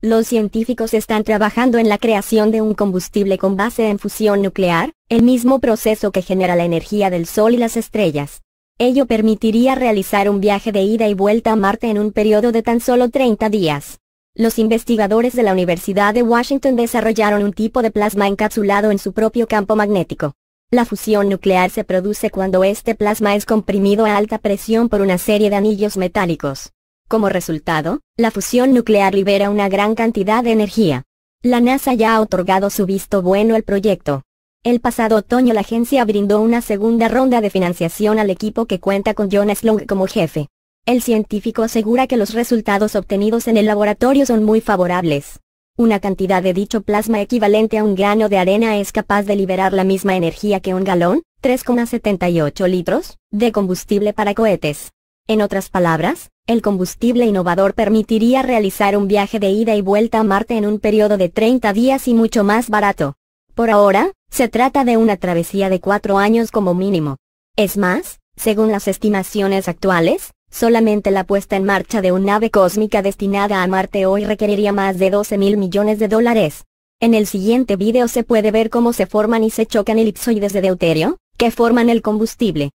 Los científicos están trabajando en la creación de un combustible con base en fusión nuclear, el mismo proceso que genera la energía del Sol y las estrellas. Ello permitiría realizar un viaje de ida y vuelta a Marte en un periodo de tan solo 30 días. Los investigadores de la Universidad de Washington desarrollaron un tipo de plasma encapsulado en su propio campo magnético. La fusión nuclear se produce cuando este plasma es comprimido a alta presión por una serie de anillos metálicos. Como resultado, la fusión nuclear libera una gran cantidad de energía. La NASA ya ha otorgado su visto bueno al proyecto. El pasado otoño la agencia brindó una segunda ronda de financiación al equipo que cuenta con Jonas Long como jefe. El científico asegura que los resultados obtenidos en el laboratorio son muy favorables. Una cantidad de dicho plasma equivalente a un grano de arena es capaz de liberar la misma energía que un galón, 3,78 litros, de combustible para cohetes. En otras palabras, el combustible innovador permitiría realizar un viaje de ida y vuelta a Marte en un periodo de 30 días y mucho más barato. Por ahora, se trata de una travesía de cuatro años como mínimo. Es más, según las estimaciones actuales, solamente la puesta en marcha de una nave cósmica destinada a Marte hoy requeriría más de 12 mil millones de dólares. En el siguiente video se puede ver cómo se forman y se chocan elipsoides de deuterio, que forman el combustible.